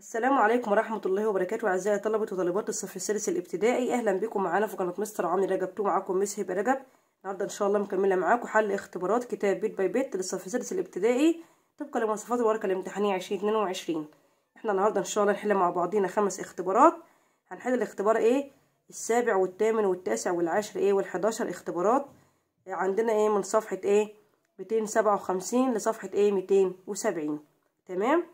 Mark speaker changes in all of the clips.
Speaker 1: السلام عليكم ورحمة الله وبركاته أعزائي طلبة وطالبات الصف السادس الابتدائي أهلا بكم معانا في قناة مستر عمرو رجب تو معاكم مس هبة رجب النهارده إن شاء الله مكملة معاكم حل اختبارات كتاب بيت باي بيت للصف السادس الابتدائي طبقا لمواصفات الورقة الامتحانية عشرين اتنين وعشرين احنا النهارده إن شاء الله نحل مع بعضينا خمس اختبارات هنحل الاختبار إيه السابع والثامن والتاسع والعاشر إيه والحداشر اختبارات آه، عندنا إيه من صفحة إيه ميتين سبعة وخمسين لصفحة إيه ميتين وسبعين تمام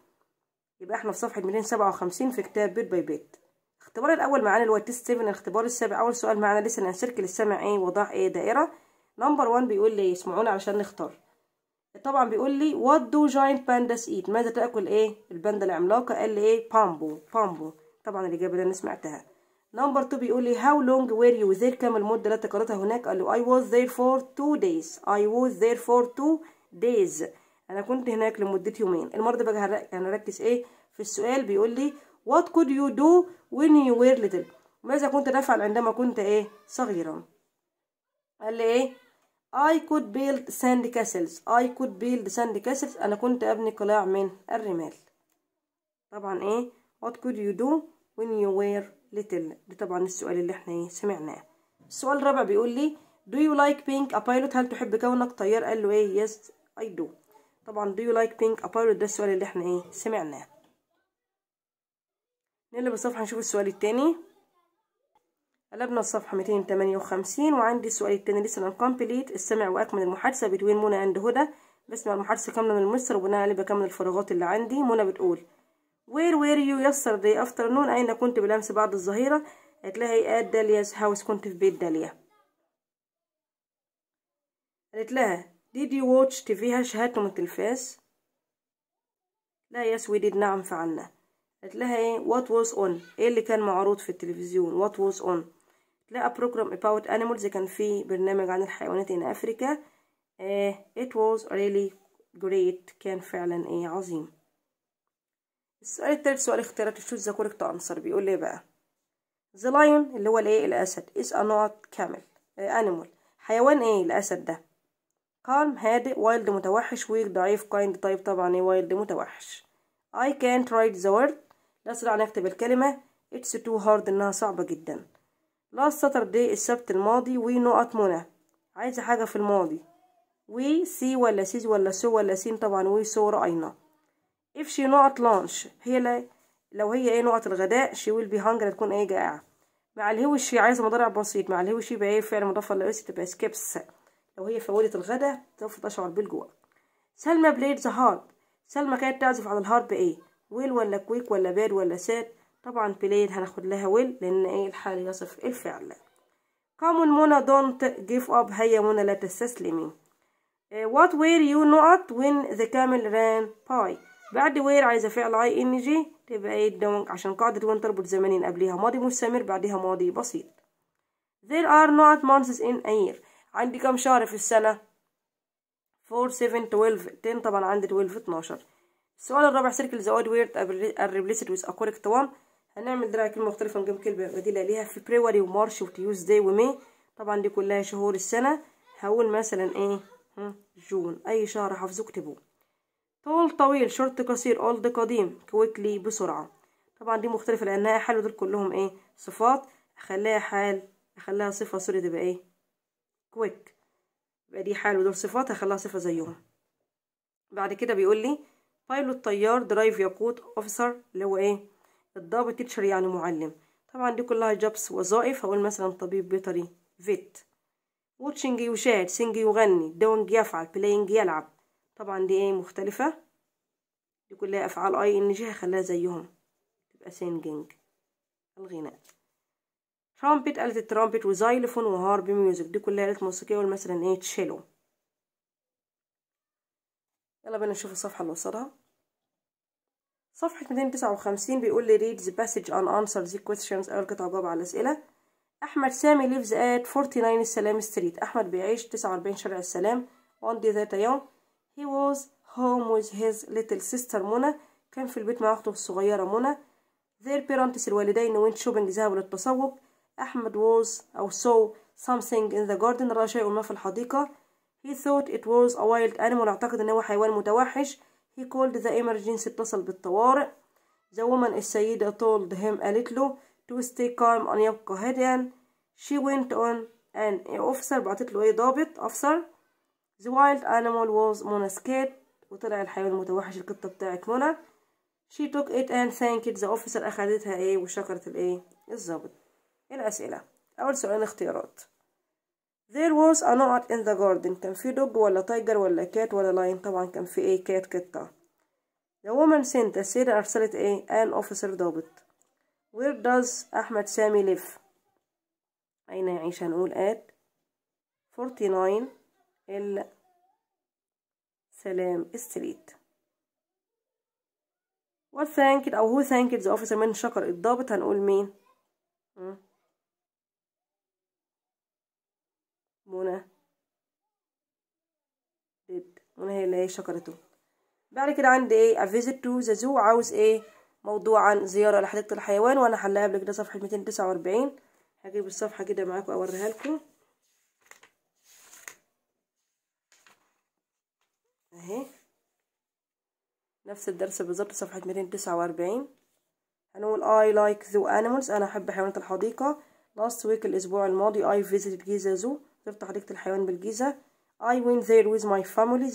Speaker 1: يبقى احنا في صفحة 257 في كتاب بيت باي بيت الاختبار الأول معانا اللي هو تيست 7 الاختبار السابع أول سؤال معانا لسه سيركل السمع ايه وضع ايه دائرة نمبر 1 بيقول لي اسمعونا علشان نختار طبعا بيقول لي وات دو جاينت بانداس ايت ماذا تاكل ايه الباندا العملاقه قال لي ايه بامبو بامبو طبعا الاجابه اللي انا سمعتها نمبر 2 بيقول لي هاو لونج وير يو ذير كم المده التي قراتها هناك قال له اي واز ذير فور تو دايز اي واز ذير فور تو دايز انا كنت هناك لمده يومين المره دي بقى هنركز ايه في السؤال بيقول لي what could you do when you were little ماذا كنت تفعل عندما كنت ايه صغيرا قال لي ايه I could build sand castles I could build sand castles أنا كنت أبني قلاع من الرمال طبعا إيه What could you do when you were little ده طبعا السؤال اللي احنا ايه سمعناه السؤال الرابع بيقول لي Do you like being a pilot هل تحب كونك طيار قال له ايه Yes I do طبعا do you like pink a ده السؤال اللي احنا ايه سمعناه نقلب الصفحة نشوف السؤال التاني قلبنا الصفحة 258 وعندي السؤال التاني لسه كومبليت استمع وأكمل المحادثة بين منى عند هدى بسمع المحادثة كاملة من مصر وبناء عليه بكمل الفراغات اللي عندي منى بتقول وير وير يو yesterday afternoon أين كنت بلمس بعد الظهيرة هي at داليا هاوس كنت في بيت داليا قالت لها دي دي تي فيها شاهدته من التلفاز لا يس وي ديد نعم فعلنا قالت لها ايه وات واز اون ايه اللي كان معروض في التلفزيون وات واز اون تلاقى بروجرام اباوت انيمالز كان فيه برنامج عن الحيوانات في افريكا اه ات واز ريلي جريت كان فعلا ايه عظيم السؤال التالت سؤال اختيارات شو ذا كوريكت انصر بيقول لي بقى ذا lion اللي هو الايه الاسد از ا نوت كامل انيمال حيوان ايه الاسد ده calm هادئ wild متوحش weak ضعيف kind طيب طبعا ايه wild متوحش I can't write the word لا استطيع نكتب الكلمة it's too hard انها صعبة جدا last Saturday السبت الماضي we نقط at منى عايزة حاجة في الماضي we see ولا سيز ولا سو ولا سين طبعا we saw رأينا if she no at lunch هي لا لو هي ايه نقط الغداء she will be hungry تكون ايه جائعة مع الهوشي عايزة مضارع بسيط مع الهوشي يبقى ايه فعل مضاف لإس تبقى skips لو هي فوتت الغدا سوف تشعر بالجوع سلمى بليد ذا هارب سلمى كانت تعزف على الهارب ايه ويل ولا كويك ولا باد ولا ساد طبعا بليد هناخد لها ويل لان ايه الحال يصف الفعل كامون منى دونت جيف اب هيا منى لا تستسلمي وات وير يو نوت وين ذا كامل ران باي بعد وير عايزه فعل اي ان جي تبقى ايه الدونج عشان قاعده وين تربط زمانين قبليها ماضي مستمر بعدها ماضي بسيط there are not months in a year عندي كام شهر في السنة 4 7 12 10 طبعا عندي 12 12 السؤال الرابع سيركل ذا واد ويرد ريبليسد ويز ا كوريكت وان هنعمل دراع كلمة مختلفة نجيب كلمة بديلة ليها في بريوري ومارش وتيوزداي ومي طبعا دي كلها شهور السنة هقول مثلا ايه جون أي شهر حافظه اكتبوه طول طويل شورت قصير اولد قديم كويكلي بسرعة طبعا دي مختلفة لأنها حال ودول كلهم ايه صفات أخليها حال أخليها صفة سوري تبقى ايه كويك يبقى دي حال ودول صفات هخليها صفة زيهم بعد كده بيقول لي بايلوت طيار درايف يقود اوفيسر اللي هو ايه الضابط تيتشر يعني معلم طبعا دي كلها جوبس وظائف هقول مثلا طبيب بيطري فيت واتشنج يشاهد سينج يغني دونج يفعل بلاينج يلعب طبعا دي ايه مختلفة دي كلها افعال اي ان جي هخليها زيهم تبقى سينجينج الغناء ترامبت آلة الترامبت وزايلفون وهارب ميوزك دي كلها آلات موسيقية والمثلا ايه تشيلو يلا بينا نشوف الصفحة اللي وصلها صفحة 259 بيقول لي read the passage and answer the questions أو القطع جواب على الأسئلة أحمد سامي lives at 49 السلام ستريت أحمد بيعيش 49 شارع السلام on the ذات يوم he was home with his little sister منى كان في البيت مع أخته الصغيرة منى their parents الوالدين went shopping ذهبوا للتسوق أحمد was أو saw something in the garden رأى شيء ما في الحديقة he thought it was a wild animal اعتقد إن هو حيوان متوحش he called the emergency اتصل بالطوارئ the woman السيدة told him قالت له to stay calm أن يبقى هادئا she went on an officer بعتت له ايه ضابط officer the wild animal was Mona's cat وطلع الحيوان المتوحش القطة بتاعت منى she took it and thanked the officer أخدتها ايه وشكرت الايه الضابط الأسئلة أول سؤال اختيارات There was a knot in the garden كان في دب ولا تايجر ولا كات ولا لاين طبعا كان في ايه كات قطة The woman sent السيدة أرسلت ايه an officer ضابط Where does أحمد سامي live أين يعيش هنقول at 49 ال سلام ستريت thanked أو هو thanked the officer من شكر الضابط هنقول مين hmm. منى did منى هي اللي هي شكرته بعد كده عندي ايه افيزيت تو ذا زو عاوز ايه موضوع عن زيارة لحديقة الحيوان وانا حلاها قبل كده صفحة 249 هجيب الصفحة كده معاكم اوريها لكم اهي نفس الدرس بالظبط صفحة 249 هنقول I like zoo animals أنا أحب حيوانات الحديقة last week الأسبوع الماضي I visited Giza Zoo زرت حديقة الحيوان بالجيزة I went there with my family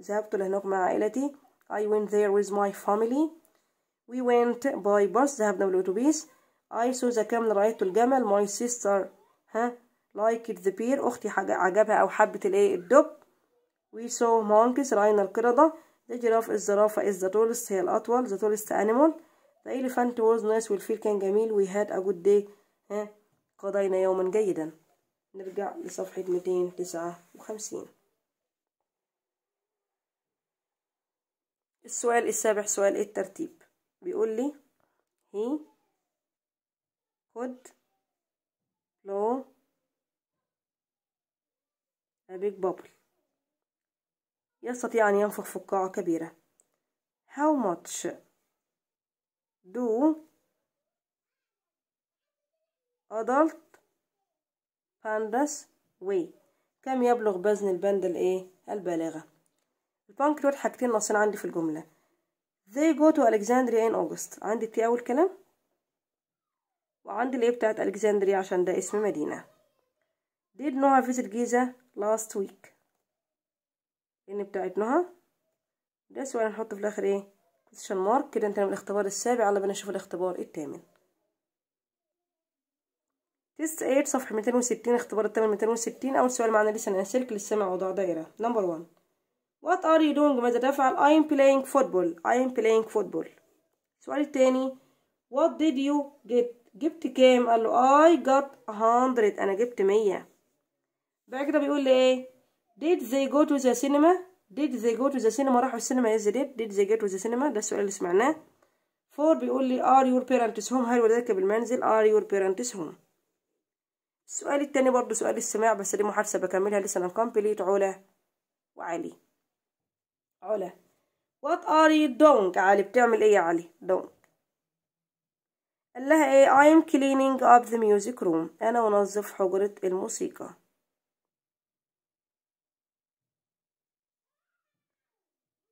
Speaker 1: ذهبت لهناك مع عائلتي I went there with my family We went by bus ذهبنا بالأتوبيس I saw the camel رأيت الجمل my sister ها liked the beer أختي عجبها أو حبت الإيه الدب We saw monkeys رأينا القردة the giraffe الزرافة is the tallest هي الأطول the tallest animal the elephant was nice والفيل كان جميل we had a good day ها قضينا يوما جيدا نرجع لصفحة ميتين تسعة وخمسين السؤال السابع سؤال إيه الترتيب بيقول لي he could blow a big bubble يستطيع أن ينفخ فقاعة كبيرة how much do adult بانداس وي كم يبلغ بزن البند الايه البالغة البانك دول حاجتين ناقصين عندي في الجملة they go to Alexandria in August عندي تي أول كلام وعندي الايه بتاعت ألكسندريا عشان ده اسم مدينة did نوها visit جيزة last week ان يعني بتاعت نوها ده سؤال هنحطه في الآخر ايه question mark كده انتهينا الاختبار السابع يلا بينا نشوف الاختبار الثامن تيست 8 صفحه 260 اختبار الثامن 260 اول سؤال معنا لسه انا سيركل السمع وضع دائره نمبر 1 وات ار يو دوينج ماذا تفعل اي ام بلاينج فوتبول اي ام بلاينج فوتبول السؤال الثاني وات ديد يو جيت جبت كام قال له اي جت 100 انا جبت 100 بعد كده بيقول لي ايه ديد زي جو تو ذا سينما ديد زي جو تو ذا سينما راحوا السينما يا زيد ديد زي جو تو ذا سينما ده السؤال اللي سمعناه فور بيقول لي ار يور بيرنتس هوم هل والدك بالمنزل ار يور بيرنتس هوم السؤال التاني برضو سؤال السماع بس دي محادثة بكملها لسه انا كومبليت علا وعلي علا وات ار يو دونج علي بتعمل ايه يا علي دونج قال لها ايه اي ام cleaning up the music room انا انظف حجرة الموسيقى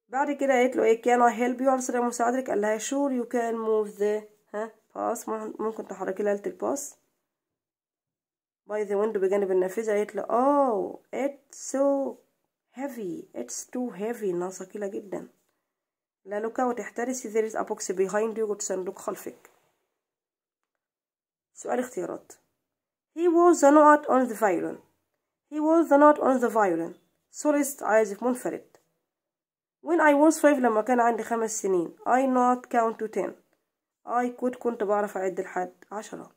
Speaker 1: بعد كده قالت له ايه can I help you انصر مساعدتك قال لها sure you can move the ها باس ممكن تحركي ليلة الباس by the window بجانب النافذة قالت له اه اتس سو heavy اتس تو heavy انها ثقيلة جدا لا لوكا وتحترسي there is a box behind you صندوق خلفك سؤال اختيارات he was the not on the violin he was the not on the violin solist عازف منفرد when I was five لما كان عندي خمس سنين I not count to ten I could كنت بعرف أعد لحد عشرة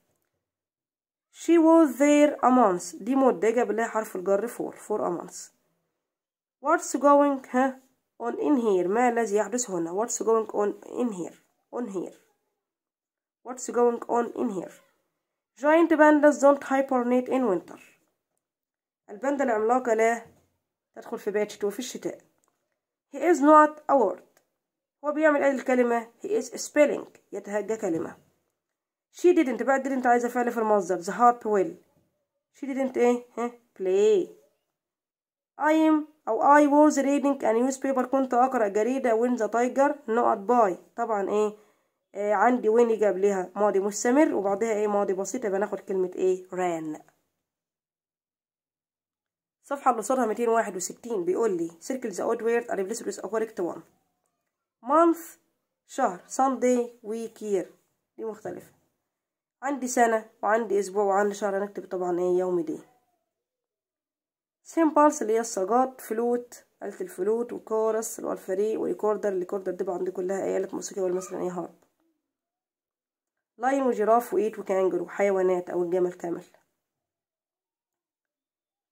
Speaker 1: she was there a month دي مدة جاب لها حرف الجر for for a month what's going on in here ما الذي يحدث هنا what's going on in here on here what's going on in here giant pandas don't hibernate in winter الباندا العملاقة لا تدخل في بيت في الشتاء he is not a word هو بيعمل أي الكلمة he is spelling يتهجى كلمة she didn't بعد didn't عايزة فعل في المصدر the harp will she didn't ايه ها play I am أو I was reading a newspaper كنت أقرأ جريدة when the tiger not by طبعا ايه آه عندي وين يجي قبلها ماضي مستمر وبعدها ايه ماضي بسيط يبقى ناخد كلمة ايه ran الصفحة اللي قصادها 261 بيقول لي circle the odd word and replace with a correct one month شهر Sunday week year دي مختلفة عندي سنة وعندي أسبوع وعندي شهر نكتب طبعا إيه يومي دي سيمبلس اللي هي الصاجات فلوت آلة الفلوت وكورس والفريق وريكوردر الريكوردر دي عندي كلها إيه، آلة موسيقية والمثلا إيه هارب لاين وجراف وإيت وكانجر وحيوانات أو الجمل كامل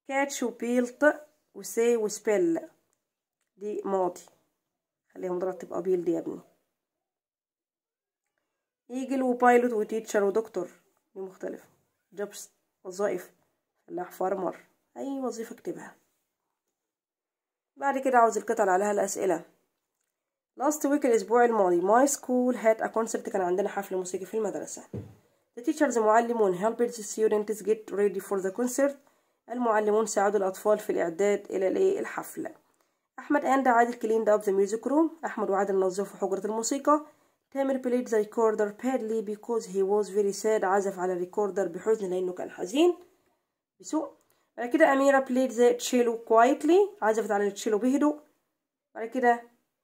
Speaker 1: كاتش وبيلت وسي وسبيل دي ماضي خليهم ضرب تبقى بيل دي يا ابني ايجل وبايلوت وتيتشر ودكتور دي مختلفة جوبس وظائف فلاح فارمر أي وظيفة اكتبها بعد كده عاوز القطع اللي عليها الأسئلة لاست ويك الأسبوع الماضي ماي سكول هات أ كونسرت كان عندنا حفل موسيقي في المدرسة The teachers معلمون helped the students get ready for the concert المعلمون ساعدوا الأطفال في الإعداد إلى الحفلة أحمد and عادل cleaned up the music room أحمد وعادل نظفوا حجرة الموسيقى تامر played the recorder badly because he was very sad عزف على الريكوردر بحزن لأنه كان حزين بسوء بعد كده أميرة played the cello quietly عزفت على التشيلو بهدوء بعد كده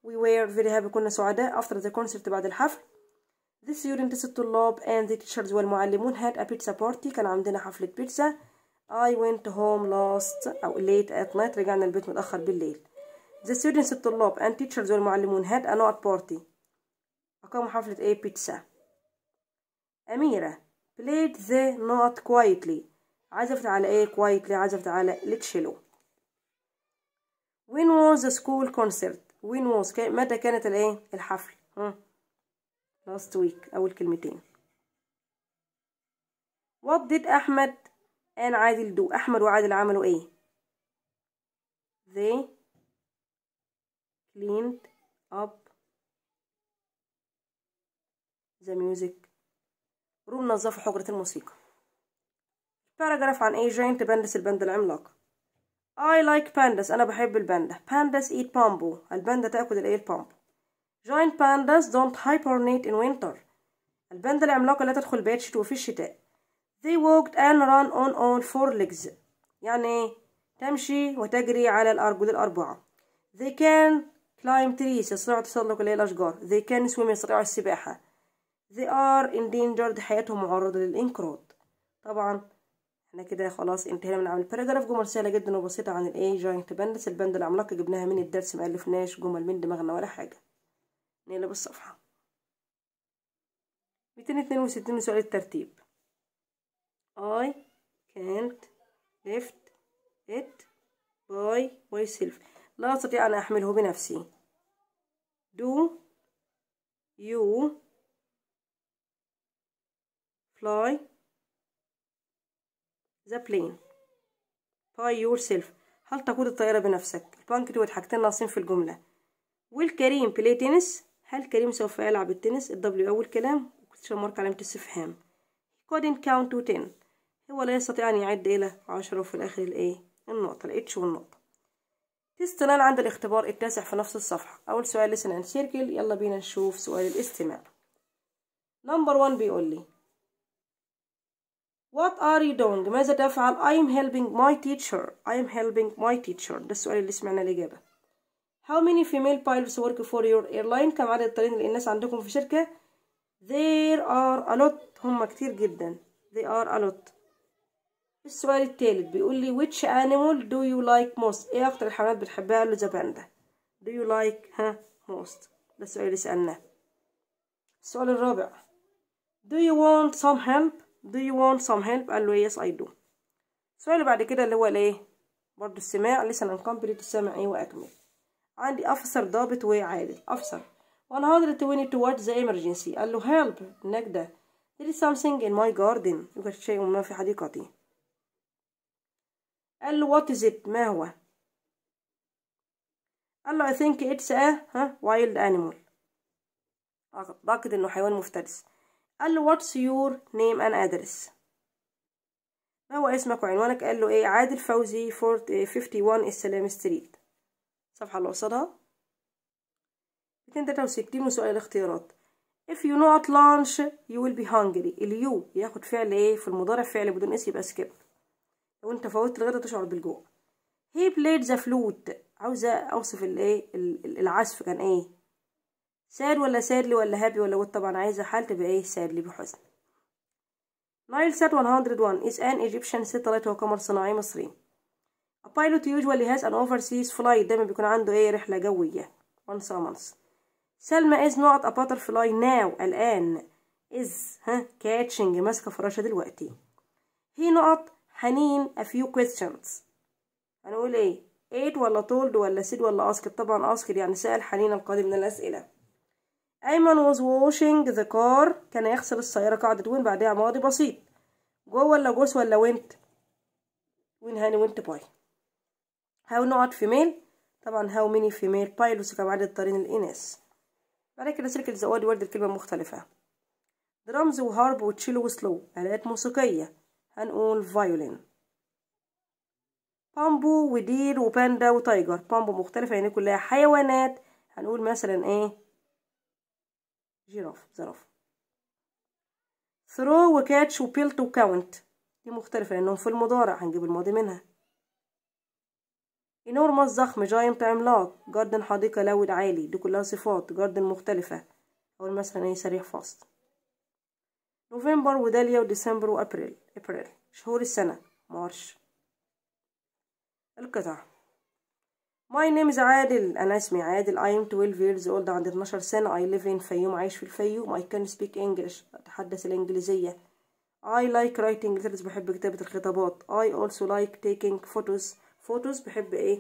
Speaker 1: we were very happy كنا سعداء after the concert بعد الحفل The students الطلاب and the teachers and the teachers had a pizza party كان عندنا حفلة بيتزا I went home last أو late at night رجعنا البيت متأخر بالليل The students الطلاب and the teachers والمعلمون had a night party أرقام حفلة إيه بيتزا أميرة played the not quietly عزفت على إيه quietly عزفت على التشيلو when was the school concert when was متى كانت الإيه الحفل hmm. last week أول كلمتين what did أحمد and عادل do أحمد وعادل عملوا إيه they cleaned up ذا ميوزك روم نظفوا حجرة الموسيقى باراجراف عن ايه جاينت باندس الباندا العملاقة I like pandas أنا بحب الباندا pandas eat bamboo الباندا تأكل الإيه البامبو joint pandas don't hibernate in winter الباندا العملاقة لا تدخل بيت شتوي في الشتاء they walked and run on all four legs يعني تمشي وتجري على الأرجل الأربعة they can climb trees يستطيعوا التسلق إلى الأشجار they can swim يستطيعوا السباحة they are endangered حياتهم معرضة للانقراض طبعا احنا كده خلاص انتهينا من عمل الباراجراف جمل سهلة جدا وبسيطة عن الايه جاينت باندس البند العملاقة جبناها من الدرس مألفناش جمل من دماغنا ولا حاجة نقلب الصفحة ميتين اتنين وستين سؤال الترتيب I can't lift it by myself لا أستطيع أن أحمله بنفسي do you fly the plane by yourself هل تقود الطائرة بنفسك البانكريوت حاجتين ناقصين في الجملة والكريم بلاي تنس هل كريم سوف يلعب التنس الدبليو أول كلام وكتشر مارك علامة استفهام كودين count to هو لا يستطيع أن يعد إلى عشرة وفي الآخر الإيه النقطة الإتش والنقطة تيست عند الاختبار التاسع في نفس الصفحة أول سؤال لسن عن سيركل يلا بينا نشوف سؤال الاستماع نمبر 1 بيقول لي What are you doing؟ ماذا تفعل؟ I am helping my teacher. I am helping my teacher. ده السؤال اللي سمعنا الإجابة. How many female pilots work for your airline؟ كم عدد الطيارين اللي الناس عندكم في الشركة؟ There are a lot. هم كتير جدا. They are a lot. السؤال التالت بيقول لي which animal do you like most؟ إيه أكتر الحيوانات بتحبها؟ قال له the panda. Do you like ها most؟ ده السؤال اللي سألناه. السؤال الرابع. Do you want some help؟ do you want some help قال له yes I do السؤال اللي بعد كده اللي هو الايه برضه السماع listen and complete السماع ايه واكمل عندي افسر ضابط وعادل افسر 120 towards the emergency قال له help نجدة there is something in my garden يوجد شيء ما في حديقتي قال له what is it ما هو قال له I think it's a huh, wild animal أعتقد إنه حيوان مفترس قال له واتس يور نيم اند ادرس ما هو اسمك وعنوانك قال له ايه عادل فوزي فورت 51 السلام ستريت الصفحه اللي قصادها 263 وسؤال اختيارات الاختيارات if you not lunch you will be hungry اليو ياخد فعل ايه في المضارع فعل بدون اس يبقى سكيب لو انت فوتت الغدا تشعر بالجوع he played the flute عاوزه اوصف الايه العزف كان ايه سار ولا سارلي ولا هابي ولا وات طبعا عايزة حال تبقى ايه سارلي بحسن نايل سات 101 is an Egyptian satellite هو قمر صناعي مصري A pilot usually has an overseas flight دايما بيكون عنده ايه رحلة جوية once a month سلمى is not a butterfly now الآن is ها catching ماسكة فراشة دلوقتي هي نقط حنين a few questions هنقول ايه ate ولا told ولا said ولا asked طبعا asked يعني سأل حنين القادم من الأسئلة أيمن واز واشنج ذا كار كان يغسل السيارة قاعدة وين بعدها ماضي بسيط جوه ولا جوس ولا وينت وين هاني وينت باي هاو نقعد في ميل طبعا هاو ميني في ميل لو كم عدد طارين الإناث بعد كده سلكة الزواج ورد الكلمة مختلفة درامز وهارب وتشيلو وسلو آلات موسيقية هنقول فايولين بامبو ودير وباندا وتايجر بامبو مختلفة يعني كلها حيوانات هنقول مثلا ايه جيروف بزروف ثرو وكاتش وبيلت وكاونت دي مختلفة لأنهم في المضارع هنجيب الماضي منها انورموس ضخم جاينت عملاق جاردن حديقة لود عالي دي كلها صفات جاردن مختلفة أقول مثلا ايه سريع فاست نوفمبر وداليا وديسمبر وأبريل أبريل شهور السنة مارش القطع My name is عادل انا اسمي عادل I am 12 years old عندي 12 سنه I live in فيوم عايش في الفيوم I can speak English اتحدث الانجليزيه I like writing letters بحب كتابة الخطابات I also like taking photos photos بحب ايه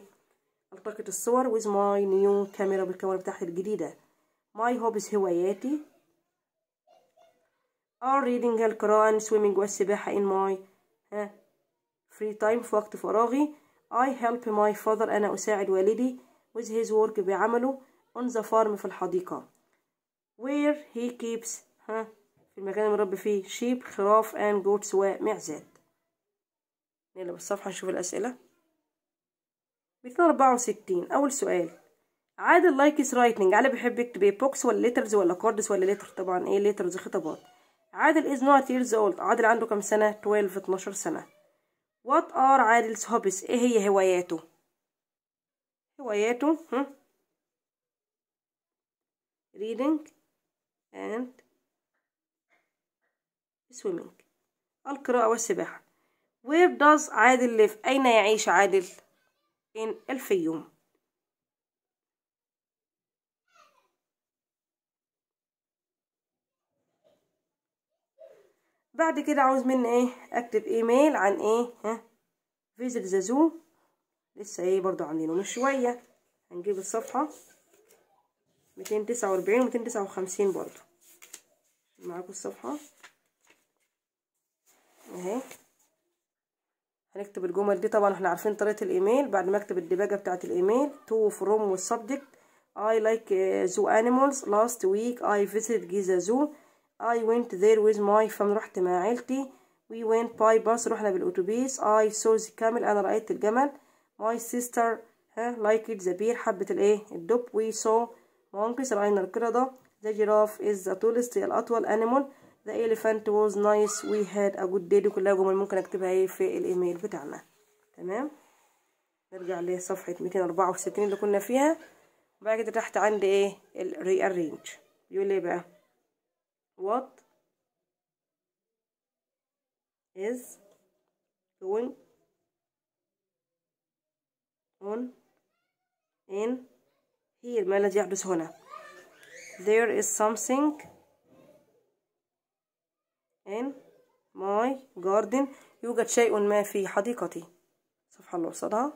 Speaker 1: التقط الصور with my new camera بالكاميرا بتاعتي الجديدة my hobbies هواياتي are reading القرآن swimming والسباحة in my free time في وقت فراغي I help my father أنا أساعد والدي with his work بعمله on the farm في الحديقة where he keeps ها في المكان اللي مربي فيه sheep خراف and goats ومعزات نقلب الصفحة نشوف الأسئلة ميتين أربعة أول سؤال عادل لايكس رايتنج علي بيحب يكتب ايه بوكس ولا ليترز ولا كاردز ولا ليتر طبعا ايه ليترز خطابات عادل از نوت ييرز اولد عادل عنده كام سنة 12 12 سنة What are عادل's hobbies ايه هي هواياته هواياته reading and swimming القراءة والسباحة where does عادل live أين يعيش عادل in الفيوم بعد كده عاوز مني ايه اكتب ايميل عن ايه ها فيزل زازو لسه ايه برضو عاملينه من شويه هنجيب الصفحه 249 و 259 برضو معاكم الصفحه اهي هنكتب الجمل دي طبعا احنا عارفين طريقه الايميل بعد ما اكتب الدباجه بتاعه الايميل تو فروم والسبجكت I like زو آه، انيمالز animals last week I جيزا زو Zoo I went there with my family رحت مع عيلتي we went by bus رحنا بالأتوبيس I saw the camel أنا رأيت الجمل my sister ها liked the beer حبت الايه الدب we saw monkeys رأينا القردة the giraffe is the tallest الأطول animal the elephant was nice we had a good day دي كلها جمل ممكن اكتبها ايه في الايميل بتاعنا تمام نرجع لصفحة 264 اللي كنا فيها بعد كده تحت عندي ايه الري ارينج يقول ايه بقى what is going on in here ما الذي يحدث هنا there is something in my garden يوجد شيء ما في حديقتي صفحة اللي قصادها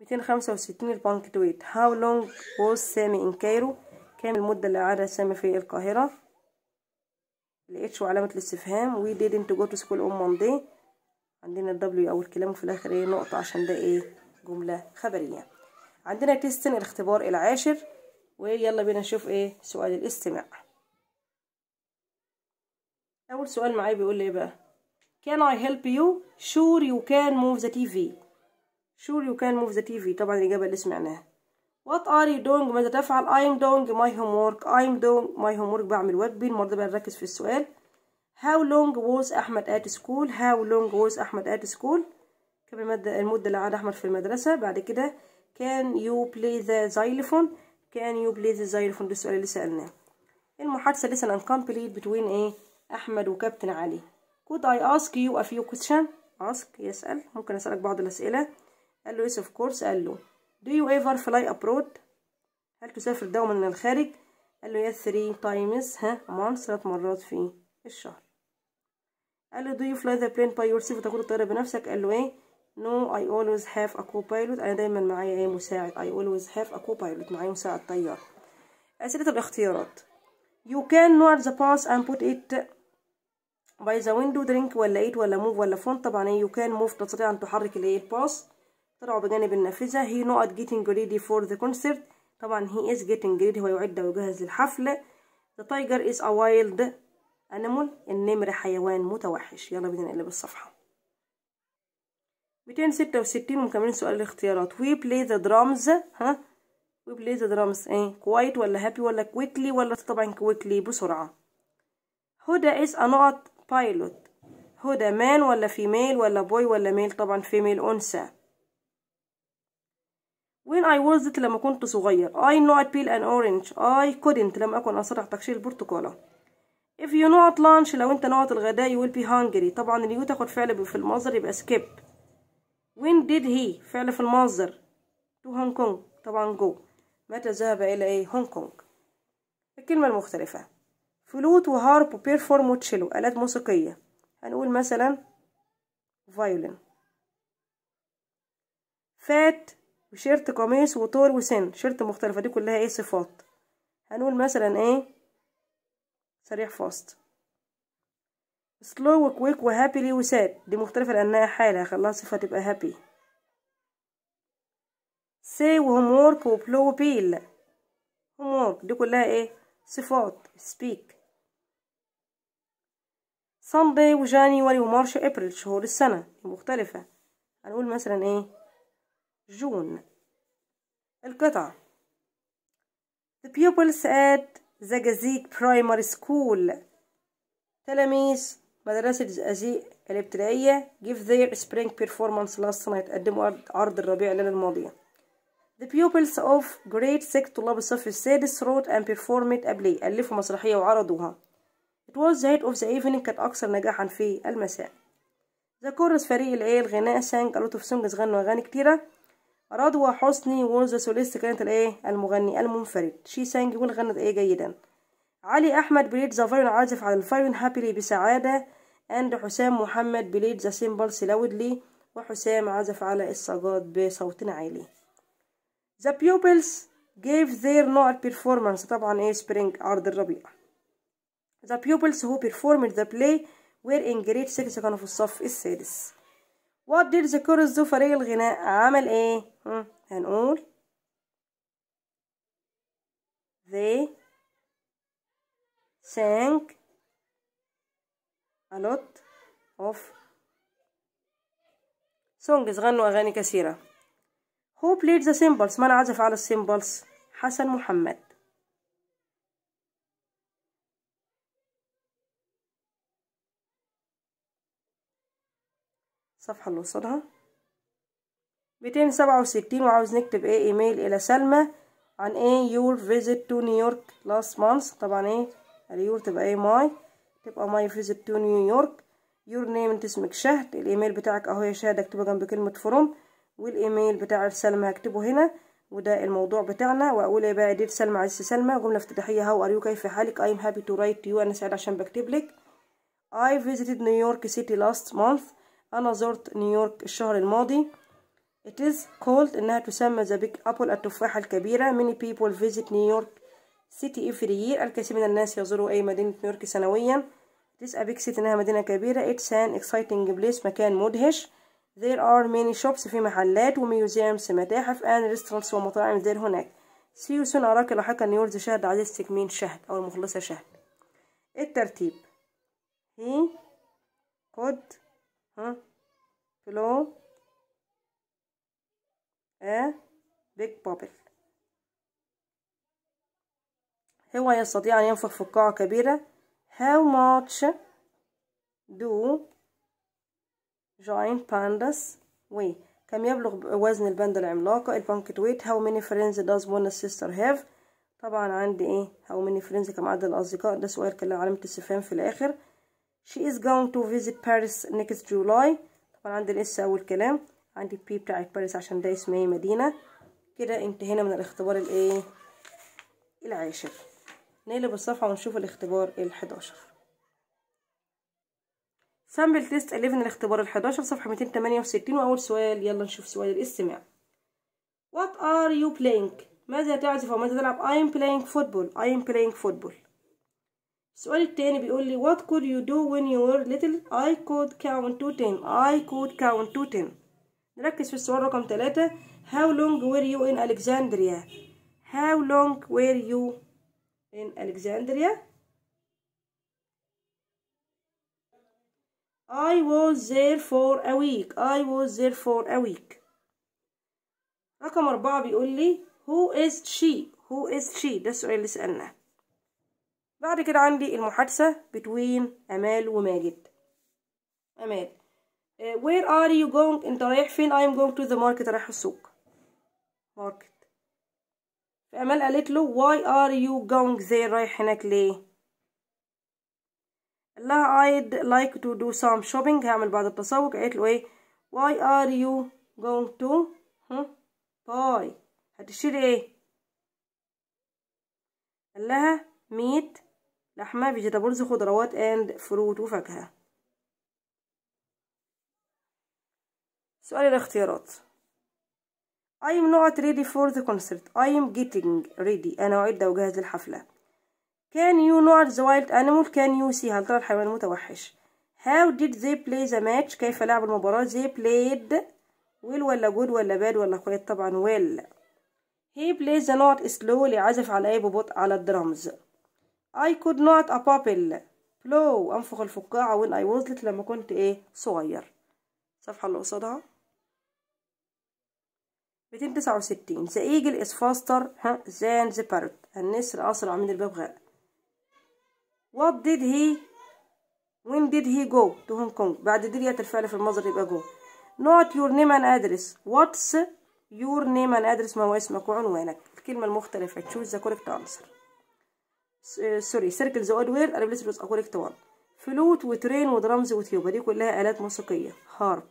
Speaker 1: 265 البنكتويت how long was Sammy in Cairo كام المدة اللي قعدها سامي في القاهرة الاتش وعلامة الاستفهام وي didn't go to school on Monday عندنا الدبليو أول كلام وفي الآخر ايه نقطة عشان ده ايه جملة خبرية عندنا تيستن الاختبار العاشر ويلا بينا نشوف ايه سؤال الاستماع أول سؤال معايا بيقول لي ايه بقى can I help you sure you can move the TV sure you can move the TV طبعا الإجابة اللي سمعناها What are you doing? ماذا تفعل I am doing my homework I am doing my homework بعمل واجبي المرة بقى نركز في السؤال How long was أحمد at school How long was أحمد at school كم المدة المدة اللي قعد أحمد في المدرسة بعد كده Can you play the xylophone Can you play the xylophone ده السؤال اللي سألناه المحادثة لسه incomplete between إيه أحمد وكابتن علي Could I ask you a few questions ask يسأل ممكن أسألك بعض الأسئلة قال له yes of course قال له Do you ever fly abroad? هل تسافر دوما من الخارج؟ قال له يا 3 تايمز ها مانس ثلاث مرات في الشهر. قال له Do you fly the plane by yourself وتاخد الطيارة بنفسك؟ قال له ايه؟ No I always have a co-pilot انا دايما معايا ايه مساعد I always have a co-pilot معايا مساعد طيار. أسئلة الاختيارات You can know the pass and put it by the window drink ولا eat ولا move ولا phone طبعا ايه you can move تستطيع ان تحرك الايه pass طلعوا بجانب النافذه هي نقط جيتنج ريدي فور ذا كونسرت طبعا هي از جيتنج ريدي هو يعد ويجهز للحفل ذا تايجر از ا وايلد انيمال النمر حيوان متوحش يلا بينا نقلب الصفحه 266 ومكملين سؤال الاختيارات وي بلاي ذا درامز ها وي بلاي ذا درامز ايه كويت ولا هابي ولا كويتلي ولا طبعا كويتلي بسرعه هدى از ا نقط بايلوت هدى مان ولا فيميل ولا بوي ولا ميل طبعا فيميل انثى when I was it لما كنت صغير I not peel an orange I couldn't لم أكن أصرح تقشير البرتقالة if you not lunch لو أنت نوعت الغداء you will be hungry طبعا اليو تاخد فعل في المصدر يبقى skip when did he فعل في المصدر to Hong Kong طبعا go متى ذهب إلى إيه هونج كونج الكلمة المختلفة فلوت وهارب وبيرفورم وتشيلو آلات موسيقية هنقول مثلا فيولين فات وشيرت قميص وطول وسن شيرت مختلفة دي كلها ايه صفات هنقول مثلا ايه سريع فاست سلو وكويك وهابيلي وساد دي مختلفة لأنها حالة هخليها صفة تبقى هابي سي وهومورك وبلو وبيل هومورك دي كلها ايه صفات سبيك صندي وجانيوري ومارش وابريل شهور السنة مختلفة هنقول مثلا ايه جون القطع The pupils at Zagazig Primary School تلاميذ مدرسة زقازيق الابتدائية give their spring performance last night قدموا عرض الربيع الليلة الماضية The pupils of grade 6 طلاب الصف السادس wrote and performed a play ألفوا مسرحية وعرضوها It was the height of the evening كانت أكثر نجاحا في المساء The chorus فريق العيال غناء sang a lot of songs غنوا أغاني كتيرة رضوى حسني وذا سوليست كانت الايه المغني المنفرد شي سانج ويل غنت ايه جيدا علي احمد بليد ذا فايرن عازف على الفايرن هابيلي بسعاده اند حسام محمد بليد ذا سيمبل سلاودلي وحسام عزف على الصاجات بصوت عالي The pupils gave their نوع performance طبعا ايه spring عرض الربيع The pupils who performed the play were in grade 6 كانوا في الصف السادس what did the chorus do فريق الغناء عمل ايه هنقول they sang a lot of songs غنوا أغاني كثيرة who played the cymbals من عزف على السيمبلز حسن محمد الصفحة اللي قصادها ميتين سبعة وستين وعاوز نكتب ايه ايميل الى سلمى عن ايه يور فيزيت تو نيويورك لاست مانث طبعا ايه اليور تبقى ايه ماي تبقى ماي فيزيت تو نيويورك يور نيم انت اسمك شهد الايميل بتاعك اهو يا شهد اكتبه جنب كلمة فروم والايميل بتاع سلمى هكتبه هنا وده الموضوع بتاعنا واقول ايه بقى دير سلمى عزيزة سلمى جملة افتتاحية هاو ار يو كيف حالك ايم هابي تو رايت يو انا سعيد عشان بكتب لك I visited New York City last month أنا زرت نيويورك الشهر الماضي It is called إنها تسمى the big apple التفاحة الكبيرة Many people visit New York City every year الكثير من الناس يزوروا أي مدينة نيويورك سنويا It is a big city إنها مدينة كبيرة It's an exciting place مكان مدهش There are many shops في محلات وميوزيومز متاحف and restaurants ومطاعم there هناك See you soon أراك لاحقا نيويورك شهد عزيزتك مين شهد أو المخلصة شهد الترتيب he could ها بلو ا بيج بابل هو يستطيع يعني أن ينفخ في قاعة كبيرة هاو ماتش دو giant بانداس وي كم يبلغ وزن الباندا العملاقة البانكت ويت هاو ميني فريندز داز ون سيستر هاف طبعا عندي ايه هاو ميني فريندز كم عدد الأصدقاء ده سؤال كان علامة استفهام في الآخر she is going to visit Paris next July طبعا عندي الاس اول كلام عندي بي بتاعت باريس عشان ده اسم ايه مدينه كده انتهينا من الاختبار الايه العاشر نقلب الصفحه ونشوف الاختبار ال11 سامبل تيست 11 الاختبار ال11 صفحه 268 واول سؤال يلا نشوف سؤال الاستماع وات ار يو playing ماذا تعزف وماذا تلعب I am playing football I am playing football السؤال التاني بيقول لي what could you do when you were little I could count to ten I could count to ten نركز في السؤال رقم تلاتة how long were you in Alexandria how long were you in Alexandria I was there for a week I was there for a week رقم أربعة بيقول لي who is she who is she ده السؤال اللي سألناه بعد كده عندي المحادثة بين أمال وماجد أمال آه، where are you going أنت رايح فين I'm going to the market رايح السوق ماركت فأمال قالت له why are you going there رايح هناك ليه لا I'd like to do some shopping هعمل بعض التسوق قالت له ايه why are you going to buy هتشتري ايه قال لها meet لحمة فيجيتابلز خضروات اند فروت وفاكهة سؤال الاختيارات I am not ready for the concert I am getting ready أنا أعد وأجهز للحفلة Can you not the wild animal Can you see هل ترى الحيوان المتوحش How did they play the match كيف لعبوا المباراة They played will ولا good ولا bad ولا quiet طبعا will He plays the note slowly عزف على أي ببطء على الدرامز I could not a bubble blow أنفخ الفقاعة when I was little لما كنت إيه صغير الصفحة اللي قصادها 269 The eagle is faster than the parrot النسر أسرع من الببغاء What did he when did he go to Hong Kong بعد ديت الفعل في المصدر يبقى go Not your name and address What's your name and address ما هو اسمك وعنوانك الكلمة المختلفة choose the correct answer سوري سيركلز وير انا بلس اكوريكت 1 فلوت وترين ودرامز وتيوب دي كلها آلات موسيقية هارب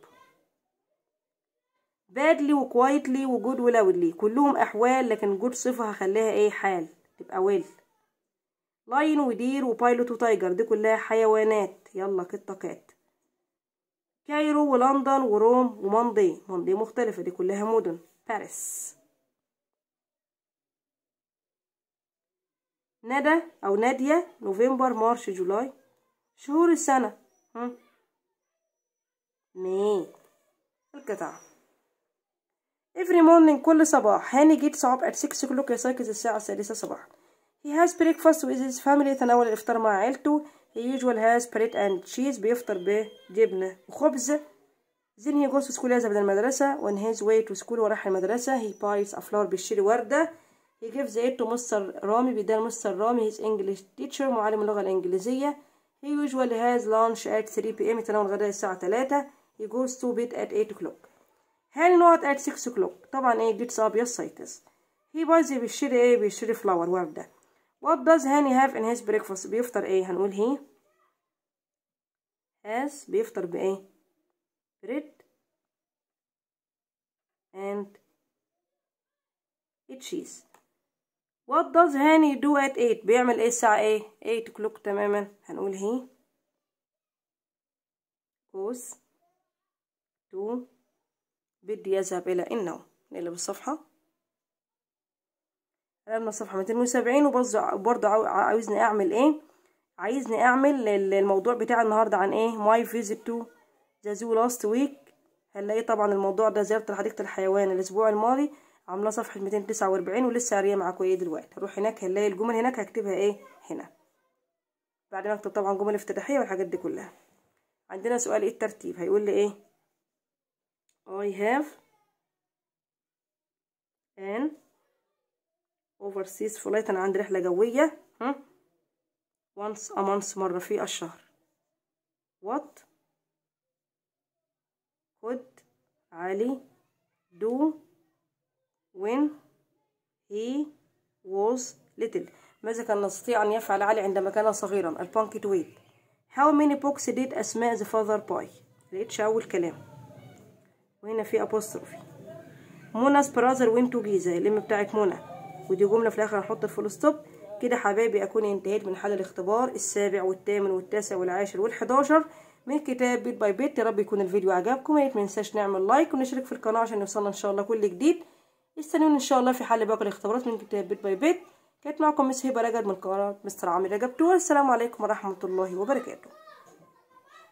Speaker 1: بادلي وكوايتلي وجود ولاودلي كلهم أحوال لكن جود صفة هخليها ايه حال تبقى ويل لاين ودير وبايلوت وتايجر دي كلها حيوانات يلا قطة كات كايرو ولندن وروم وماندي ماندي مختلفة دي كلها مدن باريس ندى أو نادية نوفمبر مارش جولاي شهور السنة ها مي القطع Every morning كل صباح هاني جيت صعب at 6 o'clock يصحى الساعة السادسة صباحا He has breakfast with his family يتناول الإفطار مع عيلته He usually has bread and cheese بيفطر بجبنة وخبز Then he goes to school يذهب المدرسة On his way to school وراح المدرسة He buys a flower بيشتري وردة He gives aid to Mr. Rami. بيديها Mr. رامي his English teacher معلم اللغة الإنجليزية. He usually has lunch at 3 p.m. يتناول الغداء الساعة 3 He goes to bed at 8 o'clock. هل not at 6 o'clock طبعا ايه gets up سايتس. He buys بيشتري ايه بيشتري flower وردة. What does Hani have in his breakfast بيفطر ايه هنقول هي. has بيفطر بايه bread and cheese What does هاني do at 8 بيعمل ايه الساعة ايه 8 كلوك تماما هنقول هي goes to بدي يذهب الى النوم نقلب الصفحة قلبنا الصفحة 270 وبرضه عاوزني اعمل ايه عايزني اعمل الموضوع بتاع النهاردة عن ايه my visit to the zoo last week هنلاقي طبعا الموضوع ده زيارة حديقة الحيوان الاسبوع الماضي عامله صفحه 249 ولسه قاريه معاكوا ايه دلوقتي هروح هناك هنلاقي الجمل هناك هكتبها ايه هنا بعد ما اكتب طبعا جمل افتتاحيه والحاجات دي كلها عندنا سؤال ايه الترتيب هيقول لي ايه I have an overseas flight انا عندي رحله جويه ها once a month مره في الشهر what could علي do when he was little ماذا كان يستطيع أن يفعل علي عندما كان صغيرا البانكيتويت how many books did أسماء the father buy لقيتش أول كلام وهنا في apostrophe منى's brother went to جيزة الام بتاعت منى ودي جملة في الآخر هنحط الفول ستوب كده حبايبي أكون انتهيت من حل الاختبار السابع والثامن والتاسع والعاشر والحداشر من كتاب بيت باي بيت يا رب يكون الفيديو عجبكم ما تنساش نعمل لايك ونشترك في القناه عشان يوصلنا ان شاء الله كل جديد استنوني ان شاء الله في حل باقي الاختبارات من كتاب بيت باي بيت كانت معكم مس هبه رجب من قناه مستر عامر رجب السلام عليكم ورحمه الله وبركاته